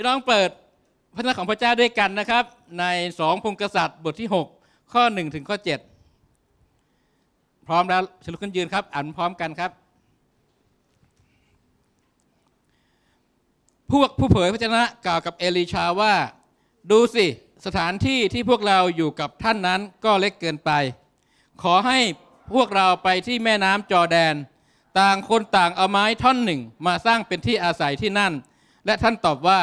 ี่น้องเปิดพระนาของพระเจ้าด้วยกันนะครับ ในสองพงกษัตริย์บทที่ 6 ข้อ 1 ถึงข้อ 7 พร้อมแล้วฉลุขึ้นยืนครับอ่านพร้อมกันครับ พวกผู้เผยพระชนะกล่าวกับเอลิชาว่าดูสิสถานที่ที่พวกเราอยู่กับท่านนั้นก็เล็กเกินไป ขอให้พวกเราไปที่แม่น้ำจอแดน ต่างคนต่างเอาไม้ท่อนหนึ่งมาสร้างเป็นที่อาศัยที่นั่น และท่านตอบว่า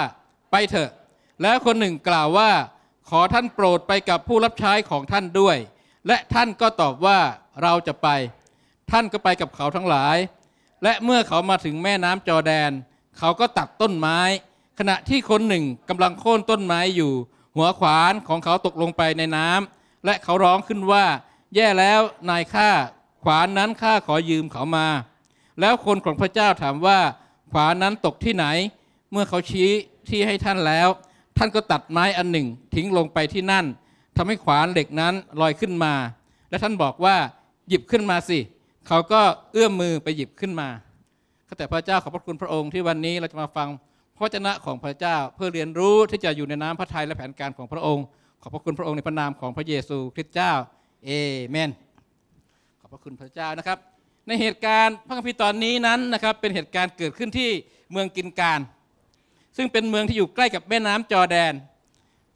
ไปเถอะ แล้วคนหนึ่งกล่าวว่า ขอท่านโปรดไปกับผู้รับใช้ของท่านด้วย และท่านก็ตอบว่า เราจะไป ท่านก็ไปกับเขาทั้งหลาย และเมื่อเขามาถึงแม่น้ำจอแดน เขาก็ตัดต้นไม้ ขณะที่คนหนึ่งกำลังโค่นต้นไม้อยู่ หัวขวานของเขาตกลงไปในน้ำและเขาร้องขึ้นว่า แย่แล้วนายข้าขวานนั้นข้าขอยืมเขามา แล้วคนของพระเจ้าถามว่า ขวานนั้นตกที่ไหน เมื่อเขาชี้ที่ให้ท่านแล้วท่านก็ตัดไม้อันหนึ่งทิ้งลงไปที่นั่น ทำให้ขวานเหล็กนั้นลอยขึ้นมา และท่านบอกว่าหยิบขึ้นมาสิ เขาก็เอื้อมมือไปหยิบขึ้นมาข้าแต่พระเจ้าขอบพระคุณพระองค์ที่วันนี้เราจะมาฟังพระเจนะของพระเจ้าเพื่อเรียนรู้ที่จะอยู่ในน้ำพระทัยและแผนการของพระองค์ ขอบพระคุณพระองค์ในพระนามของพระเยซูคริสต์เจ้าเอเมนขอบพระคุณพระเจ้านะครับ ในเหตุการณ์พระคัมภีร์ตอนนี้นั้นนะครับเป็นเหตุการณ์เกิดขึ้นที่เมืองกินการซึ่งเป็นเมืองที่อยู่ใกล้กับแม่น้ำจอแดน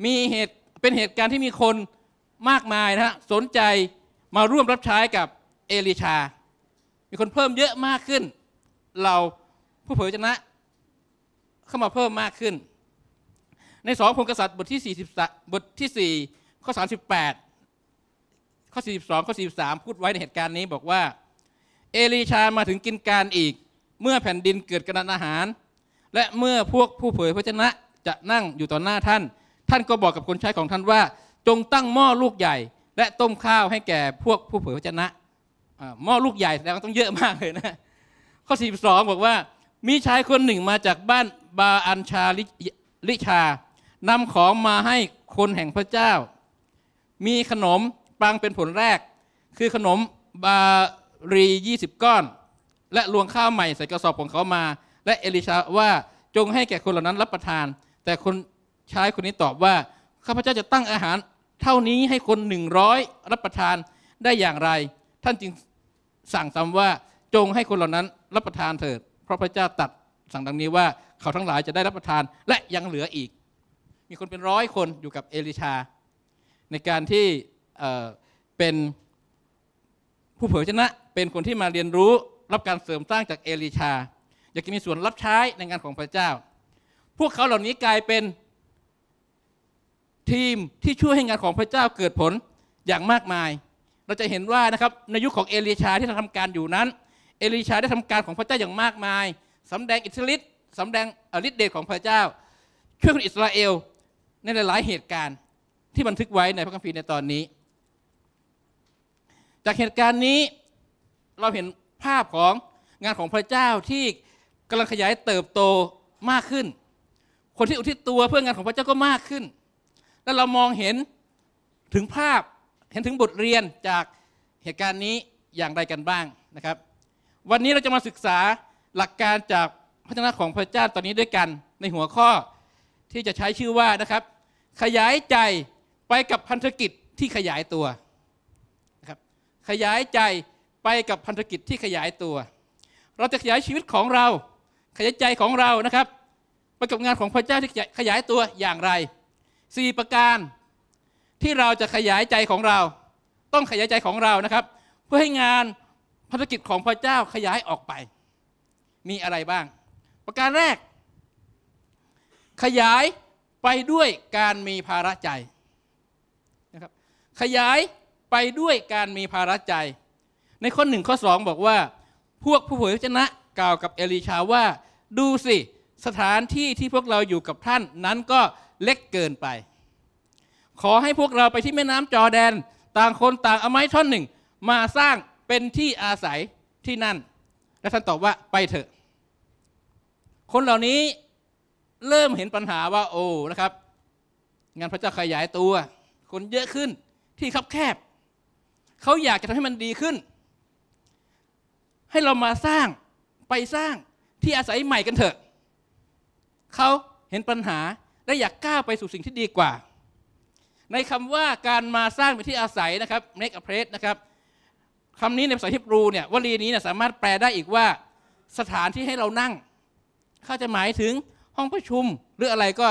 มีเหตุเป็นเหตุการณ์ที่มีคนมากมายนะฮะสนใจมาร่วมรับใช้กับเอลิชา มีคนเพิ่มเยอะมากขึ้น เราผู้เผยชนะ เข้ามาเพิ่มมากขึ้น ในสองพงกษัตริย์บทที่ 40 บทที่ 4 ข้อ 38 ข้อ 42 ข้อ 43 พูดไว้ในเหตุการณ์นี้บอกว่า เอลิชามาถึงกินการอีกเมื่อแผ่นดินเกิดกระนันอาหารและเมื่อพวกผู้เผยพระชนะจะนั่งอยู่ต่อหน้าท่าน ท่านก็บอกกับคนใช้ของท่านว่า จงตั้งหม้อลูกใหญ่ และต้มข้าวให้แก่พวกผู้เผยพระชนะหม้อลูกใหญ่แสดงว่าต้องเยอะมากเลยนะข้อ 42บอกว่า มีชายคนหนึ่งมาจากบ้านบาอัญชาลิชานำของมาให้คนแห่งพระเจ้า มีขนมปังเป็นผลแรก คือขนมบารี 20 ก้อน และรวงข้าวใหม่ใส่กระสอบของเขามาและเอลิชาว่าจงให้แก่คนเหล่านั้นรับประทาน แต่คนชายคนนี้ตอบว่าข้าพเจ้าจะตั้งอาหาร เท่านี้ให้คนหนึ่งร้อยรับประทานได้อย่างไร ท่านจึงสั่งซ้ำว่าจงให้คนเหล่านั้นรับประทานเถิด เพราะพระเจ้าตัดสั่งดังนี้ว่าเขาทั้งหลายจะได้รับประทานและยังเหลืออีก มีคนเป็นร้อยคนอยู่กับเอลิชา ในการที่เป็นผู้เผยชนะเป็นคนที่มาเรียนรู้รับการเสริมสร้างจากเอลิชาอยากจะมีส่วนรับใช้ในงานของพระเจ้า พวกเขาเหล่านี้กลายเป็นทีมที่ช่วยให้งานของพระเจ้าเกิดผลอย่างมากมาย เราจะเห็นว่านะครับ ในยุคขของเอลิชา ที่ทำการอยู่นั้น เอลิชา ได้ทำการของพระเจ้าอย่างมากมาย สำแดงอิสริตสำสำแดงฤทธิเดชของพระเจ้าช่วยคนอิสราเอล ในหลาย ๆ เหตุการณ์ที่บันทึกไว้ในพระคัมภีร์ในตอนนี้ จากเหตุการณ์นี้เราเห็นภาพของงานของพระเจ้าที่กำลังขยายเติบโตมากขึ้น คนที่อุทิศตัวเพื่องานของพระเจ้าก็มากขึ้น แล้วเรามองเห็นถึงภาพเห็นถึงบทเรียนจากเหตุการณ์นี้อย่างไรกันบ้างนะครับ วันนี้เราจะมาศึกษาหลักการจากพระเจ้าของพระเจ้าตอนนี้ด้วยกันในหัวข้อที่จะใช้ชื่อว่านะครับ ขยายใจไปกับพันธกิจที่ขยายตัวนะครับ ขยายใจไปกับพันธกิจที่ขยายตัว เราจะขยายชีวิตของเราขยายใจของเรานะครับประกับงานของพระเจ้าที่ขยายตัวอย่างไร 4 ประการที่เราจะขยายใจของเรา ต้องขยายใจของเรานะครับ เพื่อให้งานภารกิจของพระเจ้าขยายออกไปมีอะไรบ้าง ประการแรก ขยายไปด้วยการมีภาระใจนะครับขยายไปด้วยการมีภาระใจ ในข้อหนึ่งข้อสองบอกว่า พวกผู้เผยพระชนะกล่าวกับเอลิชาว่า ดูสิสถานที่ที่พวกเราอยู่กับท่านนั้นก็เล็กเกินไป ขอให้พวกเราไปที่แม่น้ำจอแดนต่างคนต่างเอาไม้ท่อนหนึ่ง มาสร้างเป็นที่อาศัยที่นั่น และท่านตอบว่าไปเถอะคนเหล่านี้เริ่มเห็นปัญหาว่าโอ้นะครับ งานพระเจ้าขยายตัว คนเยอะขึ้นที่คับแคบ เขาอยากจะทำให้มันดีขึ้น ให้เรามาสร้างไปสร้างที่อาศัยใหม่กันเถอะ เขาเห็นปัญหาและอยากก้าวไปสู่สิ่งที่ดีกว่า ในคำว่าการมาสร้างเป็นที่อาศัยนะครับ make a place นะครับคำนี้ในภาษาฮิบรูเนี่ยวลีนี้เนี่ยสามารถแปลได้อีกว่าสถานที่ให้เรานั่ง เขาจะหมายถึงห้องประชุมหรืออะไรก็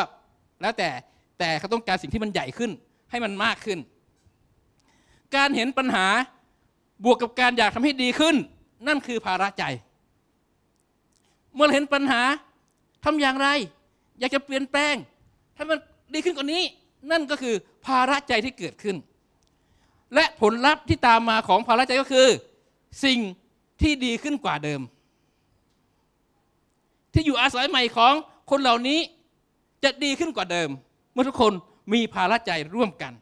แล้วแต่ แต่เขาต้องการสิ่งที่มันใหญ่ขึ้นให้มันมากขึ้น การเห็นปัญหาบวกกับการอยากทำให้ดีขึ้น นั่นคือภาระใจเมื่อเห็นปัญหาทำอย่างไรอยากจะเปลี่ยนแปลงให้มันดีขึ้นกว่านี้ นั่นก็คือภาระใจที่เกิดขึ้น และผลลัพธ์ที่ตามมาของภาระใจก็คือ สิ่งที่ดีขึ้นกว่าเดิม ที่อยู่อาศัยใหม่ของคนเหล่านี้จะดีขึ้นกว่าเดิม เมื่อทุกคนมีภาระใจร่วมกัน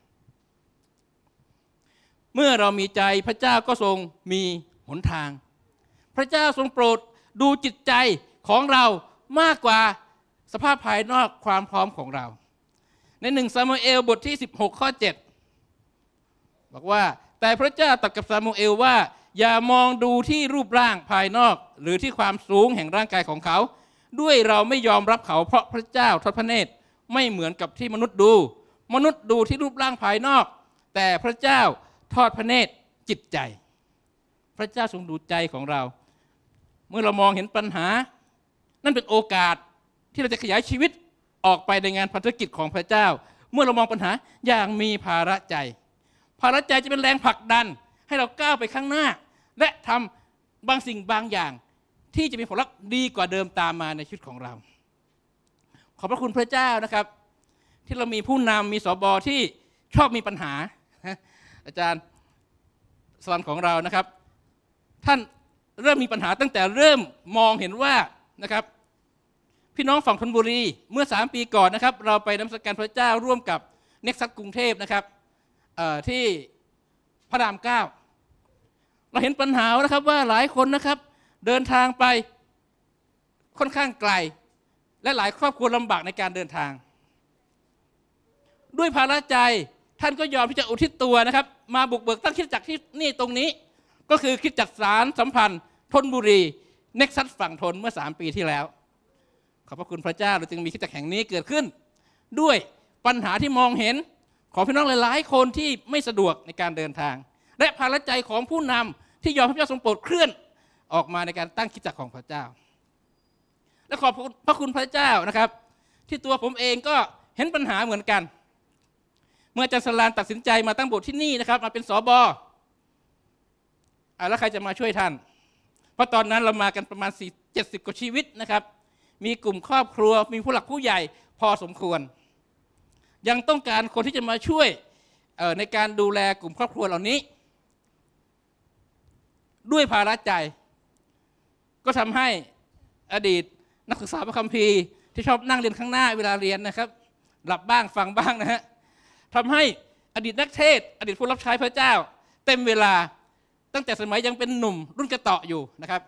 เมื่อเรามีใจพระเจ้าก็ทรงมีหนทาง พระเจ้าทรงโปรดดูจิตใจของเรามากกว่าสภาพภายนอกความพร้อมของเรา ในหนึ่งซามูเอลบทที่16ข้อ7บอกว่าแต่พระเจ้าตรัสกับซามูเอลว่าอย่ามองดูที่รูปร่างภายนอกหรือที่ความสูงแห่งร่างกายของเขา ด้วยเราไม่ยอมรับเขาเพราะพระเจ้าทอดพระเนตรไม่เหมือนกับที่มนุษย์ดูมนุษย์ดูที่รูปร่างภายนอก แต่พระเจ้าทอดพระเนตรจิตใจ พระเจ้าทรงดูใจของเราเมื่อเรามองเห็นปัญหา นั่นเป็นโอกาสที่เราจะขยายชีวิตออกไปในงานพันธกิจของพระเจ้า เมื่อเรามองปัญหาอย่างมีภาระใจ ภาระใจจะเป็นแรงผลักดัน ให้เราก้าวไปข้างหน้า และทำบางสิ่งบางอย่าง ที่จะมีผลลัพธ์ดีกว่าเดิมตามมาในชีวิตของเรา ขอบพระคุณพระเจ้านะครับ ที่เรามีผู้นำมีสอบอที่ชอบมีปัญหา อาจารย์สอนของเรานะครับ ท่านเริ่มมีปัญหา ตั้งแต่เริ่มมองเห็นว่านะครับพี่น้องฝั่งธนบุรี เมื่อ 3 ปีก่อนนะครับ เราไปนมัสการพระเจ้าร่วมกับเน็กซัสกรุงเทพนะครับที่พระรามเก้าเราเห็นปัญหาแล้วครับว่าหลายคนนะครับ เดินทางไปค่อนข้างไกล และหลายครอบครัวลำบากในการเดินทาง ด้วยภาระใจท่านก็ยอมที่จะอุทิศตัวนะครับ มาบุกเบิกตั้งคิดจักที่นี่ตรงนี้ ก็คือคิดจักสารสัมพันธ์ทนบุรีเน็กซัสฝั่งทนเมื่อ 3 ปีที่แล้ว ขอบพระคุณพระเจ้าเราจึงมีคิดจะกแห่งนี้เกิดขึ้น ด้วยปัญหาที่มองเห็น ของพี่น้องหลายๆ คนที่ไม่สะดวกในการเดินทาง และภาระใจของผู้นำที่ยอมพระเจ้าทรงโปรดเคลื่อนออกมาในการตั้งคิดจักของพระเจ้า และขอบพระคุณพระเจ้านะครับ ที่ตัวผมเองก็เห็นปัญหาเหมือนกัน เมื่อจัจทร์สลานตัดสินใจมาตั้งบทที่นี่นะครับมาเป็นสอบอแล้วใครจะมาช่วยท่านเพราะตอนนั้นเรามากันประมาณ 4 70 กว่าชีวิตนะครับ มีกลุ่มครอบครัว มีผู้หลักผู้ใหญ่พอสมควร ยังต้องการคนที่จะมาช่วยในการดูแลกลุ่มครอบครัวเหล่านี้ ด้วยภาระใจ ก็ทำให้อดีตนักศึกษาพระคัมภีร์ที่ชอบนั่งเรียนข้างหน้าเวลาเรียนนะครับ หลับบ้างฟังบ้างนะฮะทำให้อดีตนักเทศ อดีตผู้รับใช้พระเจ้า เต็มเวลาตั้งแต่สมัยยังเป็นหนุ่มรุ่นกระเตาะอยู่นะครับ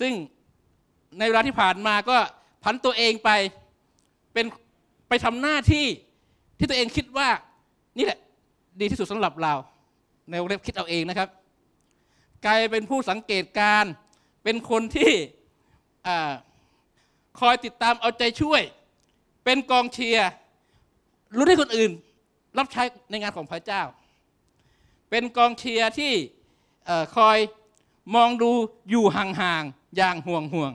ซึ่งในเวลาที่ผ่านมาก็พันตัวเองไป เป็นไปทำหน้าที่ที่ตัวเองคิดว่านี่แหละดีที่สุดสำหรับเรา ในวงเล็บคิดเอาเองนะครับกลายเป็นผู้สังเกตการเป็นคนที่อคอยติดตามเอาใจช่วย เป็นกองเชียร์รู้ให้คนอื่น รับใช้ในงานของพระเจ้าเป็นกองเชียร์ที่คอยมองดูอยู่ห่างๆอย่างห่วงห่วง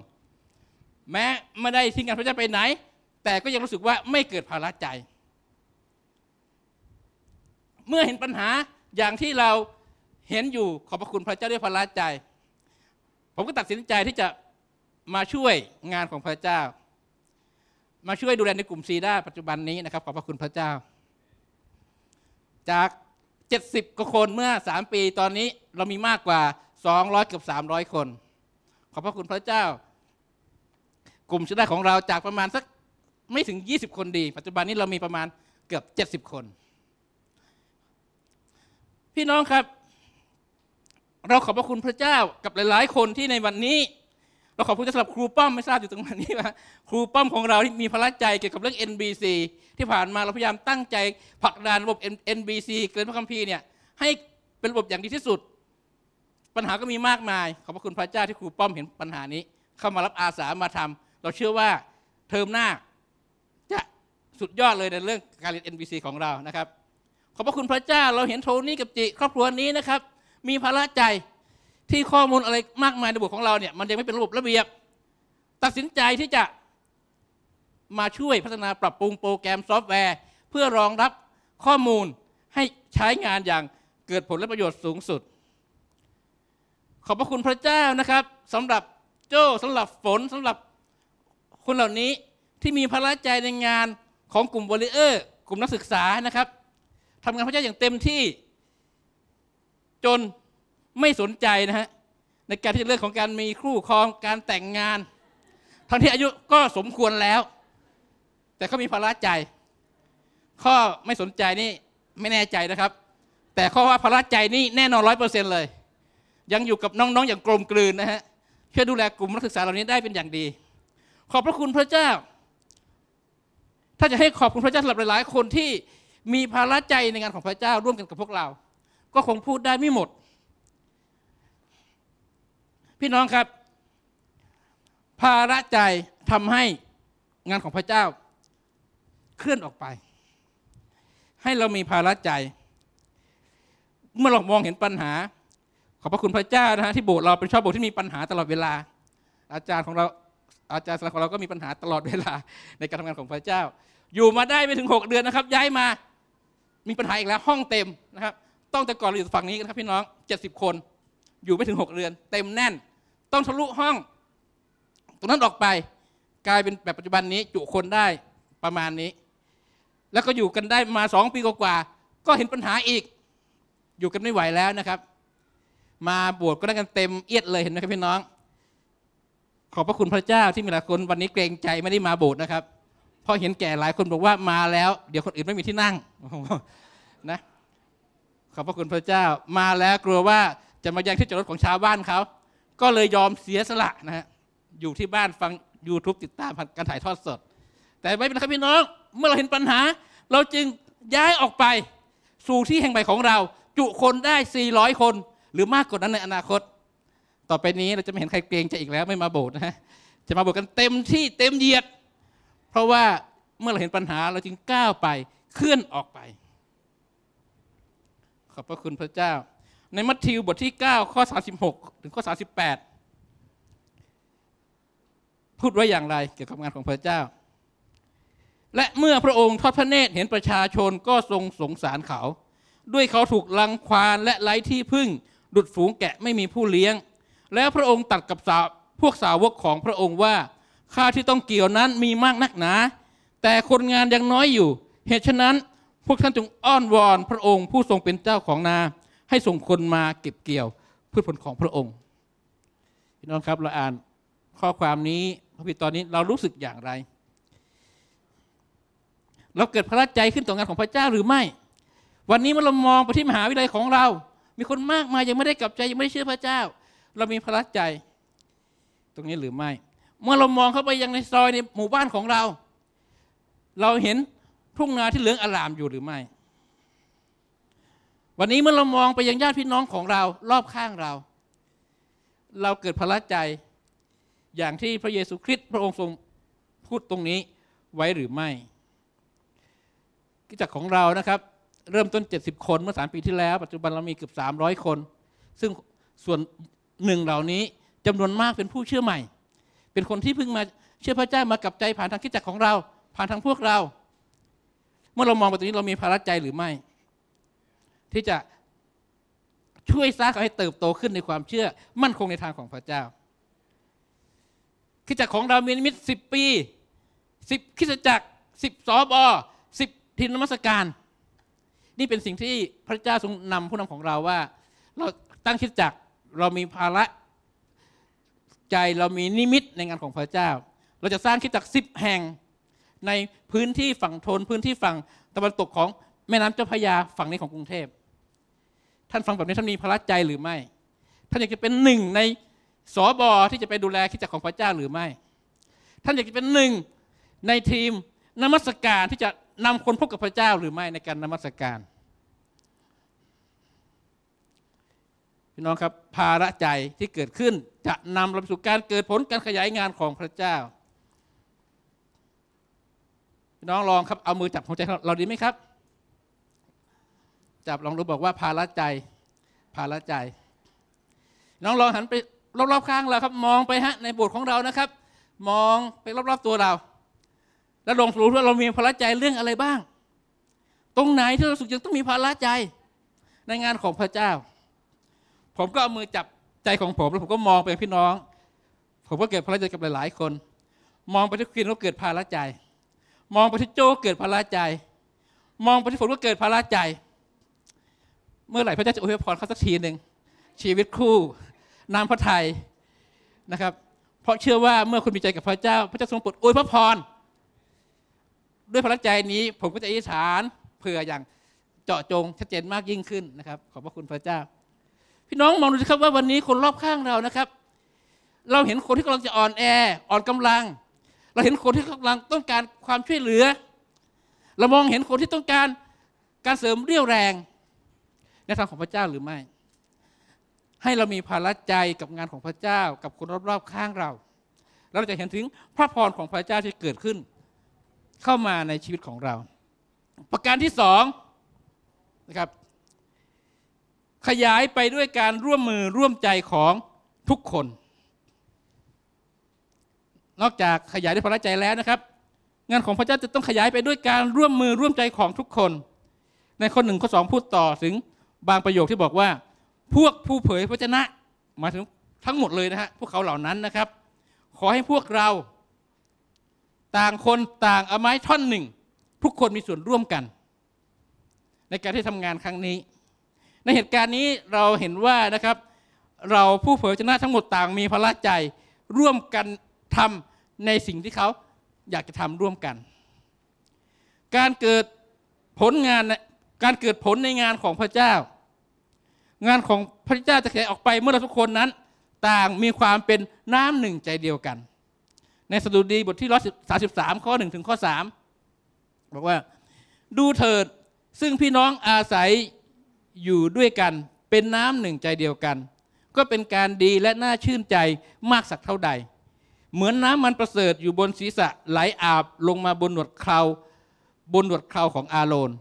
แม้ไม่ได้ทิ้งกันพระเจ้าไปไหน แต่ก็ยังรู้สึกว่าไม่เกิดภาระใจ เมื่อเห็นปัญหาอย่างที่เราเห็นอยู่ขอบพระคุณพระเจ้าด้วยภาระใจ ผมก็ตัดสินใจที่จะมาช่วยงานของพระเจ้า มาช่วยดูแลในกลุ่มซีด้าปัจจุบันนี้นะครับขอบพระคุณพระเจ้า จาก70กว่าคนเมื่อ3ปีตอนนี้เรามีมากกว่า 200เกือบ300 คน ขอบพระคุณพระเจ้า กลุ่มชนะของเราจากประมาณสักไม่ถึง 20 คนดี ปัจจุบันนี้เรามีประมาณเกือบ 70 คน พี่น้องครับ เราขอบพระคุณพระเจ้ากับหลายๆคนที่ในวันนี้เราขอบคุณสำหรับครูป้อมไม่ทราบอยู่ตรงนี้ว่าครูป้อม ของเราที่มีพลังใจเกี่ยวกับเรื่อง NBC ที่ผ่านมาเราพยายามตั้งใจผลักดันระบบ NBC เกินพระคัมภีร์เนี่ยให้เป็นระบบอย่างดีที่สุด ปัญหาก็มีมากมายขอบพระคุณพระเจ้าที่ครูป้อมเห็นปัญหานี้ เข้ามารับอาสามาทำเราเชื่อว่าเทอมหน้า จะสุดยอดเลยในเรื่องการเรียน NBC ของเรานะครับ ขอบพระคุณพระเจ้าเราเห็นโทนี่กับจิครอบครัวนี้นะครับ มีภาระใจที่ข้อมูลอะไรมากมายในระบบของเราเนี่ย มันยังไม่เป็นระบบระเบียบตัดสินใจที่จะมาช่วยพัฒนาปรับปรุงโปรแกรมซอฟต์แวร์เพื่อรองรับข้อมูลให้ใช้งานอย่างเกิดผลและประโยชน์สูงสุด ขอบพระคุณพระเจ้านะครับสำหรับโจ้สำหรับฝนสำหรับคนเหล่านี้ที่มีพละใจในงานของกลุ่มบริเออร์ กลุ่มนักศึกษานะครับทำงานพระเจ้าอย่างเต็มที่ จนไม่สนใจนะฮะในการที่เรื่องของการมีคู่ครองการแต่งงานทั้งที่อายุก็สมควรแล้ว แต่เขามีภาระใจ ข้อไม่สนใจนี่ไม่แน่ใจนะครับ แต่ข้อว่าภาระใจนี่แน่นอนร้อยเปอร์เซ็นต์เลย ยังอยู่กับน้องๆ อย่างกลมกลืนนะฮะเพื่อดูแลกลุ่มนักศึกษาเหล่านี้ได้เป็นอย่างดี ขอบพระคุณพระเจ้าถ้าจะให้ขอบคุณพระเจ้าสำหรับหลายๆ คนที่มีภาระใจในงานของพระเจ้า ร่วมกันกับพวกเรา ก็คงพูดได้ไม่หมดพี่น้องครับ ภาระใจทำให้งานของพระเจ้าเคลื่อนออกไป ให้เรามีภาระใจ เมื่อเรามองเห็นปัญหา ขอบพระคุณพระเจ้านะฮะที่โบสถ์เราเป็นชอบโบสถ์ที่มีปัญหาตลอดเวลา อาจารย์ของเรา อาจารย์สของเราก็มีปัญหาตลอดเวลาในการทำงานของพระเจ้า อยู่มาได้ไม่ถึง 6เดือนนะครับ ย้ายมา มีปัญหาอีกแล้วห้องเต็มนะครับ ต้องแต่ก่อนเรอยู่ฝั่งนี้นะครับ พี่น้อง70คน อยู่ไม่ถึง6เดือน เต็มแน่นต้องทะลุห้องตรงนั้นออกไป กลายเป็นแบบปัจจุบันนี้ จุคนได้ประมาณนี้ แล้วก็อยู่กันได้มาสองปีกว่า ก็เห็นปัญหาอีก อยู่กันไม่ไหวแล้วนะครับ มาบวชก็ได้กันเต็มเอียดเลยเห็นไหมครับพี่น้อง ขอบพระคุณพระเจ้าที่มีหลายคนวันนี้เกรงใจไม่ได้มาโบสถ์นะครับพอเห็นแก่หลายคนบอกว่ามาแล้ว เดี๋ยวคนอื่นไม่มีที่นั่ง นะ ขอบพระคุณพระเจ้า มาแล้ว กลัวว่าจะมาแย่งที่จอดรถของชาวบ้านเขาก็เลยยอมเสียสละนะฮะอยู่ที่บ้านฟัง YouTube ติดตามการถ่ายทอดสด แต่ไม่เป็นครับพี่น้อง เมื่อเราเห็นปัญหา เราจึงย้ายออกไป สู่ที่แห่งใหม่ของเรา จุคนได้ 400 คน หรือมากกว่านั้นในอนาคต ต่อไปนี้เราจะไม่เห็นใครเกรงใจอีกแล้ว ไม่มาโบสถ์นะฮะจะมาโบสถ์กันเต็มที่เต็มเหยียด เพราะว่าเมื่อเราเห็นปัญหาเราจึงก้าวไปเคลื่อนออกไป ขอบพระคุณพระเจ้าในมัทธิวบทที่ 9 ข้อ 36 ถึง ข้อ 38 พูดไว้อย่างไรเกี่ยวกับงานของพระเจ้า และเมื่อพระองค์ทอดพระเนตรเห็นประชาชนก็ทรงสงสารเขา ด้วยเขาถูกลังควานและไร้ที่พึ่ง ดุดฝูงแกะไม่มีผู้เลี้ยง แล้วพระองค์ตัดกับสาวพวกสาวกของพระองค์ว่าข้าที่ต้องเกี่ยวนั้นมีมากนักหนา แต่คนงานยังน้อยอยู่ เหตุฉะนั้นพวกท่านจงอ้อนวอนพระองค์ผู้ทรงเป็นเจ้าของนาให้ส่งคนมาเก็บเกี่ยวพืชผลของพระองค์พี่น้องครับเราอ่านข้อความนี้พระพิตอนนี้เรารู้สึกอย่างไร เราเกิดพระใจขึ้นต่องานของพระเจ้าหรือไม่ วันนี้เมื่อเรามองไปที่มหาวิทยาลัยของเรา มีคนมากมายยังไม่ได้กลับใจยังไม่ได้เชื่อพระเจ้า เรามีพระใจตรงนี้หรือไม่ เมื่อเรามองเข้าไปยังในซอยในหมู่บ้านของเรา เราเห็นทุ่งนาที่เหลืองอลามอยู่หรือไม่วันนี้เมื่อเรามองไปยังญาติพี่น้องของเรา รอบข้างเรา เราเกิดพละใจอย่างที่พระเยซูคริสต์พระองค์ทรงพูดตรงนี้ไว้หรือไม่ กิจจักรของเรานะครับ เริ่มต้น 70 คน เมื่อสามปีที่แล้ว ปัจจุบันเรามีเกือบ 300 คน ซึ่งส่วนหนึ่งเหล่านี้จำนวนมากเป็นผู้เชื่อใหม่ เป็นคนที่เพิ่งมาเชื่อพระเจ้ามากับใจผ่านทางคิจักรของเรา ผ่านทางพวกเรา เมื่อเรามองไปตรงนี้เรามีภาระใจหรือไม่ที่จะช่วยสร้างเขาให้เติบโตขึ้นในความเชื่อมั่นคงในทางของพระเจ้า คิดจักรของเรามีนิมิตสิบปี สิบคิดจักรสิบสอบอสิบทินนมัสการ นี่เป็นสิ่งที่พระเจ้าทรงนำผู้นำของเราว่า เราตั้งคิดจักรเรามีภาระ ใจเรามีนิมิตในงานของพระเจ้า เราจะสร้างคิดจักรสิบแห่ง ในพื้นที่ฝั่งทนพื้นที่ฝั่งตะวันตกของแม่น้ำเจ้าพระยาฝั่งนี้ของกรุงเทพท่านฟังแบบนี้ท่านมีพระใจหรือไม่ท่านอยากจะเป็นหนึ่งในสอบอที่จะไปดูแลคิดจักของพระเจ้าหรือไม่ ท่านอยากจะเป็นหนึ่งในทีมนมัสการที่จะนำคนพบกับพระเจ้าหรือไม่ในการนมัสการพี่น้องครับภาระใจที่เกิดขึ้นจะนำเราไปสู่การเกิดผลการขยายงานของพระเจ้าพี่น้องลองครับเอามือจับหัวใจเราดีไหมครับจับลองรู้บอกว่าภาระใจภาระใจ น้องลองหันไปรอบๆข้างเราครับ มองไปฮะในบทของเรานะครับ มองไปรอบๆตัวเรา แล้วลองรู้ว่าเรามีภาระใจเรื่องอะไรบ้าง ตรงไหนที่เราสุขยังต้องมีภาระใจในงานของพระเจ้า ผมก็เอามือจับใจของผมแล้วผมก็มองไปพี่น้อง ผมก็เกิดภาระใจกับหลายๆ คน มองไปที่คินก็เกิดภาระใจ มองไปที่โจ้เกิดภาระใจ มองไปที่ฝนก็เกิดภาระใจเมื่อไหร่พระเจ้าจะอวยพรเขาสักทีหนึ่ง ชีวิตคู่น้ำพระทัยนะครับ เพราะเชื่อว่าเมื่อคุณมีใจกับพระเจ้า พระเจ้าทรงโปรดอวยพระพร ด้วยพลังใจนี้ผมก็จะอธิษฐานเผื่ออย่างเจาะจง ชัดเจนมากยิ่งขึ้นนะครับ ขอบพระคุณพระเจ้า พี่น้องมองดูสิครับว่าวันนี้คนรอบข้างเรานะครับ เราเห็นคนที่กำลังจะอ่อนแออ่อนกำลัง เราเห็นคนที่กำลังต้องการความช่วยเหลือ เรามองเห็นคนที่ต้องการการเสริมเรี่ยวแรงในทางของพระเจ้าหรือไม่ ให้เรามีภาระใจกับงานของพระเจ้ากับคนรอบๆข้างเรา เราจะเห็นถึงพระพรของพระเจ้าที่เกิดขึ้น เข้ามาในชีวิตของเรา ประการที่สองนะครับ ขยายไปด้วยการร่วมมือร่วมใจของทุกคน นอกจากขยายด้วยพระใจแล้วนะครับ งานของพระเจ้าจะต้องขยายไปด้วยการร่วมมือร่วมใจของทุกคน ในข้อหนึ่งข้อสองพูดต่อถึงบางประโยคที่บอกว่า พวกผู้เผยพระชนะ มาถึงทั้งหมดเลยนะฮะพวกเขาเหล่านั้นนะครับ ขอให้พวกเรา ต่างคนต่างเอาไม้ท่อนหนึ่งทุกคนมีส่วนร่วมกัน ในการที่ทำงานครั้งนี้ ในเหตุการณ์นี้เราเห็นว่านะครับ เราผู้เผยชนะทั้งหมดต่างมีพละใจร่วมกันทำในสิ่งที่เขาอยากจะทำร่วมกัน การเกิดผลงานการเกิดผลในงานของพระเจ้างานของพระเจ้าจะขยออกไปเมื่อเราทุกคนนั้น ต่างมีความเป็นน้ำหนึ่งใจเดียวกัน ในสดุดีบทที่ร้อยสาสิบสามข้อหนึ่งถึงข้อสามบอกว่าดูเถิดซึ่งพี่น้องอาศัยอยู่ด้วยกันเป็นน้ำหนึ่งใจเดียวกัน ก็เป็นการดีและน่าชื่นใจมากสักเท่าใด เหมือนน้ำมันประเสริฐอยู่บนศีรษะไหลอาบลงมาบนหนวดเคราบนหนวดเคราของอาโรน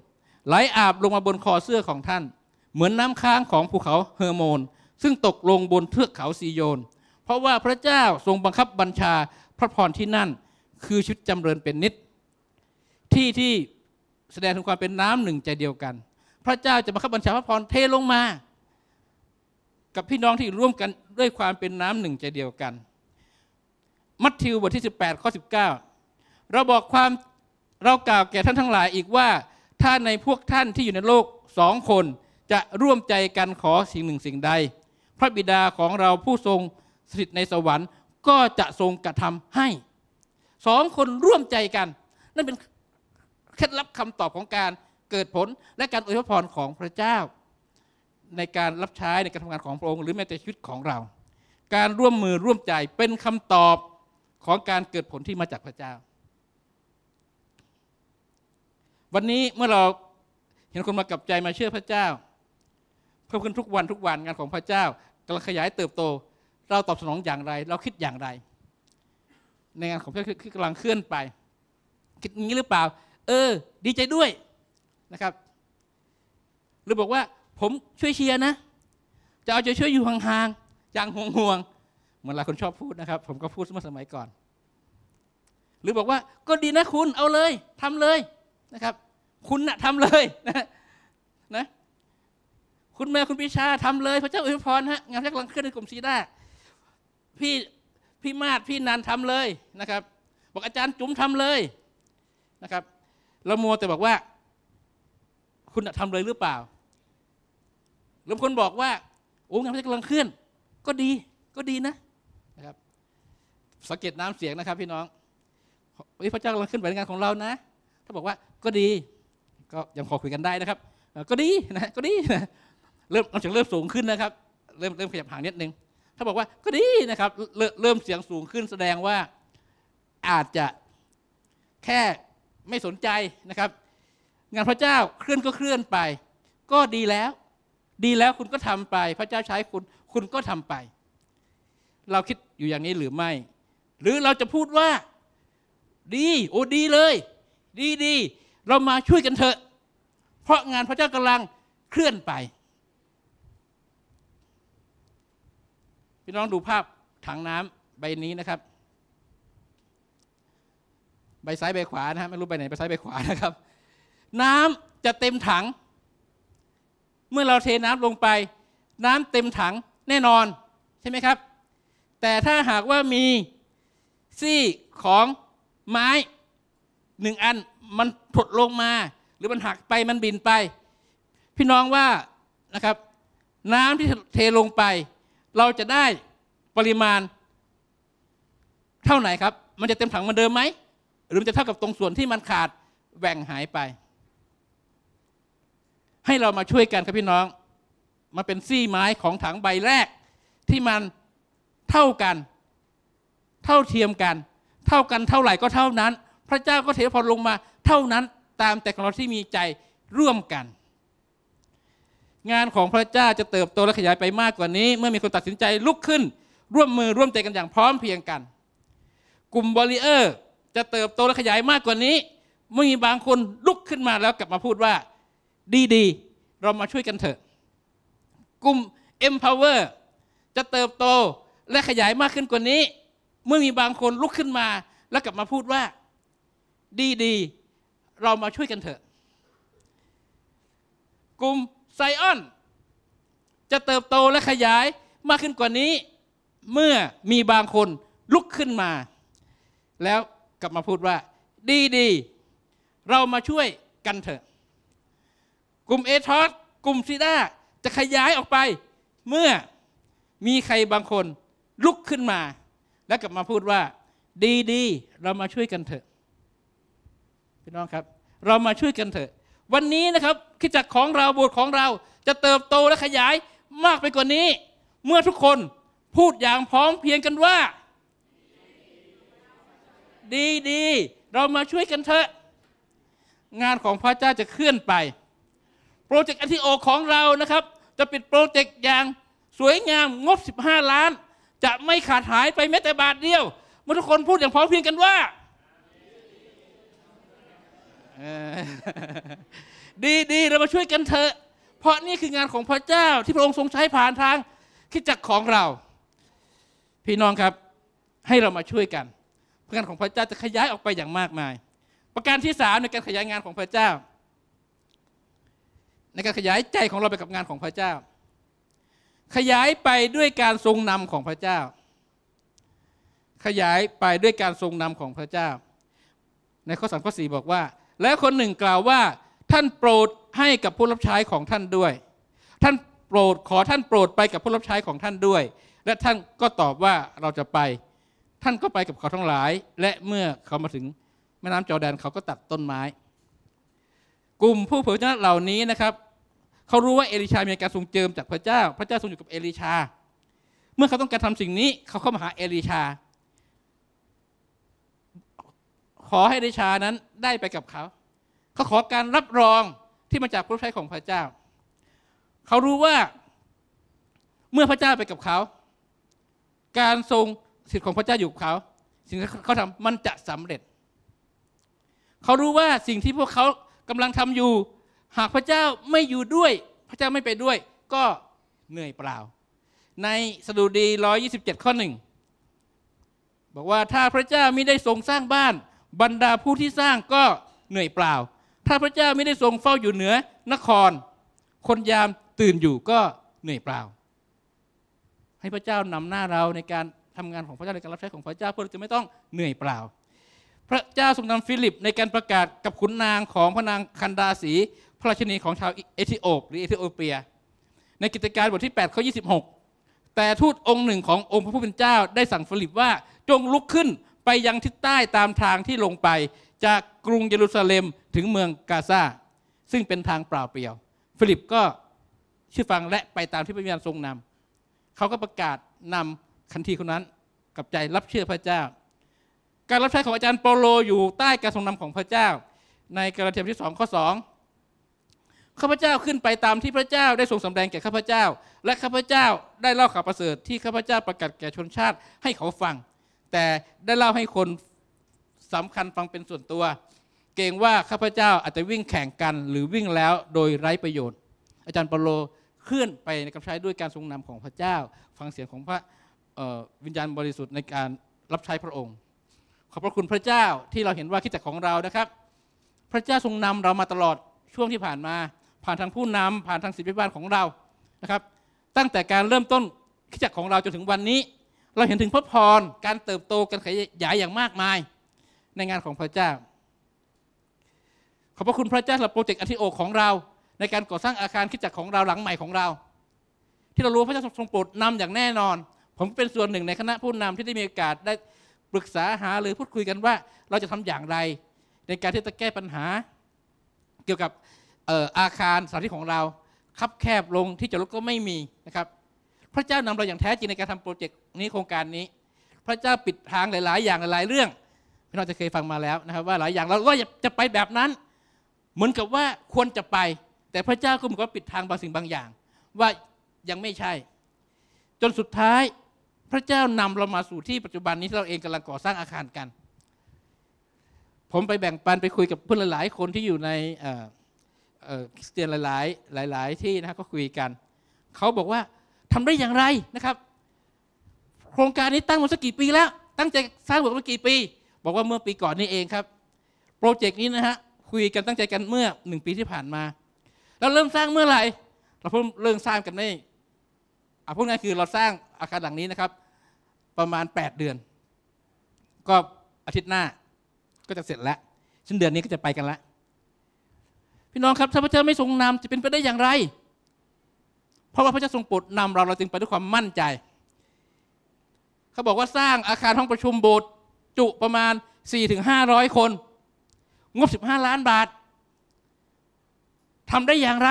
ไหลอาบลงมาบนคอเสื้อของท่านเหมือนน้ำค้างของภูเขาเฮอร์โมน ซึ่งตกลงบนเทือกเขาซีโยน เพราะว่าพระเจ้าทรงบังคับบัญชาพระพรที่นั่น คือชุดจำเริญเป็นนิด ที่ที่แสดงถึงความเป็นน้ำหนึ่งใจเดียวกัน พระเจ้าจะบังคับบัญชาพระพรเทลงมา กับพี่น้องที่ร่วมกันด้วยความเป็นน้ำหนึ่งใจเดียวกัน มัทธิวบทที่ 18ข้อ19 เราบอกความเรากล่าวแก่ท่านทั้งหลายอีกว่าถ้าในพวกท่านที่อยู่ในโลกสองคนจะร่วมใจกันขอสิ่งหนึ่งสิ่งใด พระบิดาของเราผู้ทรงสถิตในสวรรค์ก็จะทรงกระทำให้ สองคนร่วมใจกันนั่นเป็นเคล็ดลับคำตอบของการเกิดผลและการอวยพรของพระเจ้า ในการรับใช้ในการทำงานของพระองค์ หรือแม้แต่ชีวิตของเรา การร่วมมือร่วมใจเป็นคำตอบของการเกิดผลที่มาจากพระเจ้า วันนี้เมื่อเราเห็นคนมากับใจมาเชื่อพระเจ้าพิ่มขึ้นทุกวันทุกวันงานของพระเจ้ากำลังขยายเติบโต เราตอบสนองอย่างไร เราคิดอย่างไรในงานของพระเจ้าคือกำลังเคลื่อนไป คิดงี้หรือเปล่า เออ ดีใจด้วยนะครับ หรือบอกว่า ผมช่วยเชียร์นะจะเอาใจช่วยอยู่ห่างๆอย่างห่วงๆเหมือนหลายคนชอบพูดนะครับ ผมก็พูดเมื่อสมัยก่อน หรือบอกว่า ก็ดีนะคุณเอาเลย ทำเลยนะครับ คุณนะ่ะทำเลยนะ นะคุณแม่คุณพิชา ทำเลย พระเจ้าอวยพรฮะงานแรกกำลังเคลื่อนในกลุ่มซีดาพี่พี่มาดพี่นันทำเลยนะครับ บอกอาจารย์จุ๋มทำเลยนะครับ เรามัวแต่บอกว่า คุณทำเลยหรือเปล่าแล้วคนบอกว่าโอ้งานพระเจ้ากำลังเคลื่อนก็ดี ก็ดีนะนะครับ สังเกตน้ำเสียงนะครับ พี่น้องพระเจ้ากำลังเค้ื่อนไหวในงานของเรานะ ถ้าบอกว่าก็ดี ก็ยังขอคุยกันได้นะครับ ก็ดีนะก็ดีนะเริ่มน้ำเสียงเริ่มสูงขึ้นนะครับ เริ่มเริ่มขยับห่างนิดนึงถ้าบอกว่าก็ดีนะครับเริ่มเสียงสูงขึ้นแสดงว่าอาจจะแค่ไม่สนใจนะครับ งานพระเจ้าเคลื่อนก็เคลื่อนไป ก็ดีแล้ว ดีแล้วคุณก็ทำไป พระเจ้าใช้คุณคุณก็ทำไป เราคิดอยู่อย่างนี้หรือไม่ หรือเราจะพูดว่า ดีโอ้ดีเลย ดีดี เรามาช่วยกันเถอะ เพราะงานพระเจ้ากำลังเคลื่อนไปพี่น้องดูภาพถังน้ำใบนี้นะครับ ใบซ้าย ใบขวานะฮะไม่รู้ไปไหนใบซ้ายใบขวานะครับ น้ำจะเต็มถัง เมื่อเราเทน้ำลงไป น้ำเต็มถังแน่นอนใช่ไหมครับ แต่ถ้าหากว่ามีซี่ของไม้หนึ่งอันมันถดลงมา หรือมันหักไปมันบินไป พี่น้องว่านะครับ น้ำที่เทลงไปเราจะได้ปริมาณเท่าไหนครับ มันจะเต็มถังเหมือนเดิมไหม หรือมันจะเท่ากับตรงส่วนที่มันขาดแหว่งหายไป ให้เรามาช่วยกันครับพี่น้อง มาเป็นซี่ไม้ของถังใบแรก ที่มันเท่ากัน เท่าเทียมกัน เท่ากันเท่าไหร่ก็เท่านั้น พระเจ้าก็เทพรลงมาเท่านั้น ตามแต่ของเราที่มีใจร่วมกันงานของพระเจ้าจะเติบโตและขยายไปมากกว่านี้ เมื่อมีคนตัดสินใจลุกขึ้น ร่วมมือร่วมใจกันอย่างพร้อมเพียงกันกลุ่มบริเออร์จะเติบโตและขยายมากกว่านี้เมื่อมีบางคนลุกขึ้นมาแล้วกลับมาพูดว่า ดีๆเรามาช่วยกันเถอะ กลุ่ม empower จะเติบโตและขยายมากขึ้นกว่านี้ เมื่อมีบางคนลุกขึ้นมาแล้วกลับมาพูดว่าดีๆเรามาช่วยกันเถอะ กลุ่มไซออน จะเติบโตและขยายมากขึ้นกว่านี้ เมื่อมีบางคนลุกขึ้นมา แล้วกลับมาพูดว่า ดีดี เรามาช่วยกันเถอะกลุ่มเอทอสกลุ่มซีด้าจะขยายออกไป เมื่อมีใครบางคนลุกขึ้นมา แล้วกลับมาพูดว่า ดีดีเรามาช่วยกันเถอะพี่น้องครับ เรามาช่วยกันเถอะวันนี้นะครับคิดจักของเราบสถของเราจะเติบโตและขยายมากไปกว่านี้ เมื่อทุกคนพูดอย่างพร้อมเพียงกันว่า ดีดีเรามาช่วยกันเถอะงานของพระเจ้าจะเคลื่อนไปโปรเจกต์อธิโอของเรานะครับ จะปิดโปรเจกต์อย่างสวยงามงบ15 ล้าน จะไม่ขาดหายไปแม้แต่บาทเดียว เมื่อทุกคนพูดอย่างพร้อมเพียงกันว่าดีดีเรามาช่วยกันเถอะ เพราะนี่คืองานของพระเจ้าที่พระองค์ทรงใช้ผ่านทางคิดจักของเรา พี่น้องครับให้เรามาช่วยกันพระงานของพระเจ้าจะขยายออกไปอย่างมากมาย ประการที่สามในการขยายงานของพระเจ้าในการขยายใจของเราไปกับงานของพระเจ้า ขยายไปด้วยการทรงนำของพระเจ้า ขยายไปด้วยการทรงนำของพระเจ้า ในข้อสามข้อสี่บอกว่าและคนหนึ่งกล่าวว่าท่านโปรดให้กับผู้รับใช้ของท่านด้วย ท่านโปรดขอท่านโปรดไปกับผู้รับใช้ของท่านด้วย และท่านก็ตอบว่าเราจะไปท่านก็ไปกับเขาทั้งหลาย และเมื่อเขามาถึงแม่น้ำจอแดนเขาก็ตัดต้นไม้ กลุ่มผู้เผยชนะเหล่านี้นะครับเขารู้ว่าเอลิชามีการทรงเจิมจากพระเจ้าพระเจ้าทรงอยู่กับเอลิชา เมื่อเขาต้องการทำสิ่งนี้เขาเข้ามาหาเอลิชาขอให้ดิชานั้นได้ไปกับเขา เขาขอการรับรองที่มาจากพระทัยของพระเจ้า เขารู้ว่า เมื่อพระเจ้าไปกับเขา การทรงสิทธิ์ของพระเจ้าอยู่กับเขา สิ่งที่เขาทำมันจะสำเร็จ เขารู้ว่าสิ่งที่พวกเขากำลังทำอยู่ หากพระเจ้าไม่อยู่ด้วยพระเจ้าไม่ไปด้วย ก็เหนื่อยเปล่า ในสดุดี 127 ข้อหนึ่งบอกว่าถ้าพระเจ้าไม่ได้ทรงสร้างบ้านบรรดาผู้ที่สร้างก็เหนื่อยเปล่า ถ้าพระเจ้าไม่ได้ทรงเฝ้าอยู่เหนือนคร คนยามตื่นอยู่ก็เหนื่อยเปล่า ให้พระเจ้านำหน้าเราในการทำงานของพระเจ้าในการรับใช้ของพระเจ้าเพื่อจะไม่ต้องเหนื่อยเปล่า พระเจ้าทรงนำฟิลิปในการประกาศกับขุนนางของพระนางคันดาสีพระราชินีของชาวเอธิโอปหรือเอธิโอเปีย ในกิจการบทที่8ข้อยีแต่ทูตองค์หนึ่งขององค์พระผู้เป็นเจ้าได้สั่งฟิลิปว่าจงลุกขึ้นไปยังทิศใต้ตามทางที่ลงไปจากกรุงเยรูซาเล็มถึงเมืองกาซาซึ่งเป็นทางเปล่าเปลี่ยว ฟิลิปก็เชื่อฟังและไปตามที่พระวิญญาณทรงนำ เขาก็ประกาศนำคันทีคนนั้นกับใจรับเชื่อพระเจ้า การรับใช้ของอาจารย์เปโลอยู่ใต้การทรงนำของพระเจ้า ในกาลาเทียบที่สองข้อสองข้าพเจ้าขึ้นไปตามที่พระเจ้าได้ทรงสำแดงแก่ข้าพเจ้า และข้าพเจ้าได้เล่าข่าวประเสริฐที่ข้าพเจ้าประกาศแก่ชนชาติให้เขาฟังแต่ได้เล่าให้คนสำคัญฟังเป็นส่วนตัว เกรงว่าข้าพเจ้าอาจจะวิ่งแข่งกันหรือวิ่งแล้วโดยไร้ประโยชน์ อาจารย์เปโลเคลื่อนไปในกำใช้ด้วยการทรงนำของพระเจ้า ฟังเสียงของพระวิญญาณบริสุทธิ์ในการรับใช้พระองค์ ขอบพระคุณพระเจ้าที่เราเห็นว่าคิดจักของเรานะครับ พระเจ้าทรงนำเรามาตลอดช่วงที่ผ่านมาผ่านทางผู้นำผ่านทางศิษย์พิบาลของเรานะครับ ตั้งแต่การเริ่มต้นคิดจักของเราจนถึงวันนี้เราเห็นถึงพระพร การเติบโตการขยายอย่างมากมายในงานของพระเจ้า ขอบพระคุณพระเจ้าสำหรับโปรเจกต์อธิโอ ของเรา ในการก่อสร้างอาคารคิดจักรของเราหลังใหม่ของเรา ที่เรารู้พระเจ้าทรงโปรดนำอย่างแน่นอน ผมเป็นส่วนหนึ่งในคณะผู้นำที่ได้มีโอกาสได้ปรึกษาหาหรือพูดคุยกันว่าเราจะทำอย่างไร ในการที่จะแก้ปัญหา เกี่ยวกับอาคารสถานที่ของเรา คับแคบลงที่จอดรถก็ไม่มีนะครับพระเจ้านำเราอย่างแท้จริงในการทำโปรเจกต์นี่โครงการนี้ พระเจ้าปิดทางหลาย ๆ อย่างหลายๆเรื่องพี่น้องจะเคยฟังมาแล้วนะครับ ว่าหลายอย่างเราก็จะไปแบบนั้น เหมือนกับว่าควรจะไป แต่พระเจ้าก็มีกัปิดทางบางสิ่งบางอย่าง ว่ายังไม่ใช่ จนสุดท้าย พระเจ้านำเรามาสู่ที่ปัจจุบันนี้ที่เราเองกำลังก่อสร้างอาคารกัน ผมไปแบ่งปันไปคุยกับเพื่อนหลาย ๆ คนที่อยู่ในคริสเตียนหลาย ๆ หลาย ๆ ที่นะก็คุยกันเขาบอกว่าทำได้อย่างไรนะครับโครงการนี้ตั้งมาสักกี่ปี แล้ว ตั้งใจสร้างบมากี่ปี บอกว่าเมื่อปีก่อนนี่เองครับ โปรเจกต์นี้นะฮะคุยกันตั้งใจกันเมื่อหนึ่งปีที่ผ่านมา แล้วเริ่มสร้างเมื่อไหร่ เราเพิ่มเริ่มสร้างกันได้อาพูดง่ายคือเราสร้างอาคารหลังนี้นะครับ ประมาณ8เดือน ก็อาทิตย์หน้า ก็จะเสร็จแล้วชั้นเดือนนี้ก็จะไปกันแล้ว พี่น้องครับถ้าพระเจ้าไม่ทรงนำจะเป็นไปได้อย่างไร เพราะว่าพระเจ้าทรงโปรดนำเราเราจึงไปด้วยความมั่นใจเขาบอกว่าสร้างอาคารห้องประชุมโบสถ์จุประมาณ 4-500คน งบ 15 ล้านบาททำได้อย่างไร